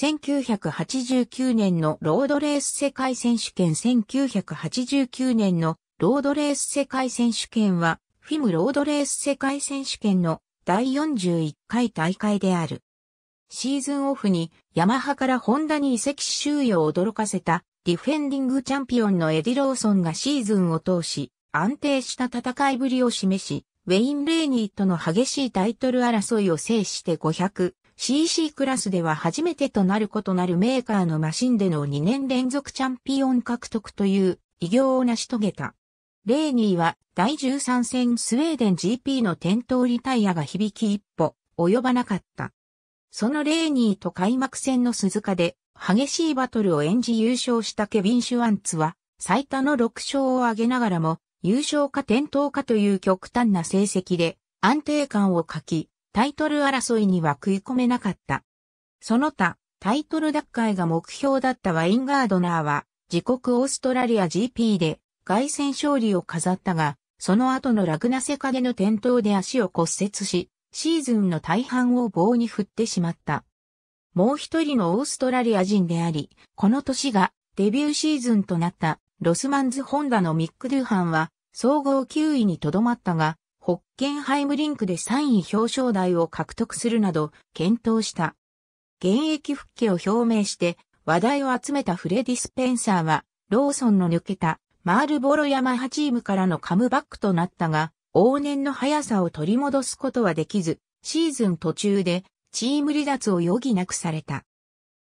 1989年のロードレース世界選手権1989年のロードレース世界選手権は、フィムロードレース世界選手権の第41回大会である。シーズンオフにヤマハからホンダに移籍し周囲を驚かせたディフェンディングチャンピオンのエディ・ローソンがシーズンを通し安定した戦いぶりを示し、ウェイン・レーニーとの激しいタイトル争いを制して500、CC クラスでは初めてとなることなるメーカーのマシンでの2年連続チャンピオン獲得という偉業を成し遂げた。レーニーは第13戦スウェーデン GP の転倒リタイアが響き一歩及ばなかった。そのレーニーと開幕戦の鈴鹿で激しいバトルを演じ優勝したケビン・シュワンツは最多の6勝を挙げながらも優勝か転倒かという極端な成績で安定感を欠き、タイトル争いには食い込めなかった。その他、タイトル奪回が目標だったワインガードナーは、自国オーストラリア GP で凱旋勝利を飾ったが、その後のラグナセカでの転倒で足を骨折し、シーズンの大半を棒に振ってしまった。もう一人のオーストラリア人であり、この年がデビューシーズンとなったロスマンズ・ホンダのミック・ドゥーハンは総合9位にとどまったが、ホッケンハイムリンクで3位表彰台を獲得するなど検討した。現役復帰を表明して話題を集めたフレディ・スペンサーはローソンの抜けたマールボロヤマハチームからのカムバックとなったが往年の速さを取り戻すことはできずシーズン途中でチーム離脱を余儀なくされた。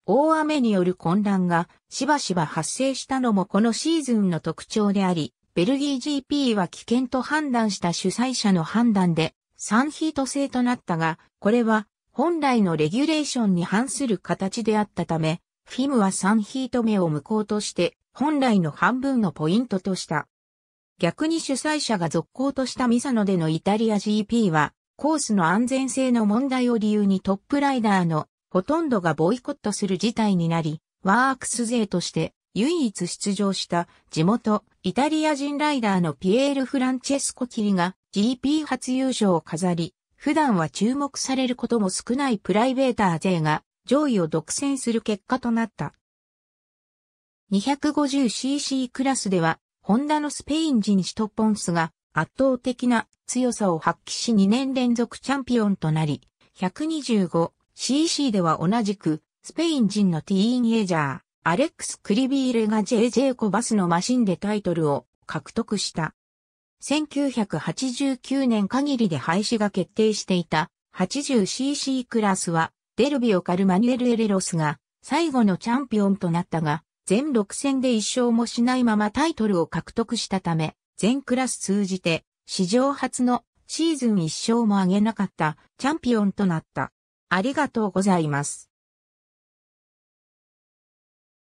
大雨による混乱がしばしば発生したのもこのシーズンの特徴であり、ベルギー GP は危険と判断した主催者の判断で、サンヒート制となったが、これは本来のレギュレーションに反する形であったため、フィムはサンヒート目を無効として、本来の半分のポイントとした。逆に主催者が続行としたミサノでのイタリア GP は、コースの安全性の問題を理由にトップライダーのほとんどがボイコットする事態になり、ワークス勢として唯一出場した地元イタリア人ライダーのピエール・フランチェスコ・キリが GP 初優勝を飾り、普段は注目されることも少ないプライベーター勢が上位を独占する結果となった。250cc クラスでは、ホンダのスペイン人シトポンスが圧倒的な強さを発揮し2年連続チャンピオンとなり、125cc では同じくスペイン人のティーンエイジャー、アレックス・クリビーレが JJ コバスのマシンでタイトルを獲得した。1989年限りで廃止が決定していた 80cc クラスはデルビオ・カルマニュエル・エレロスが最後のチャンピオンとなったが全6戦で1勝もしないままタイトルを獲得したため全クラス通じて史上初のシーズン1勝も挙げなかったチャンピオンとなった。ありがとうございます。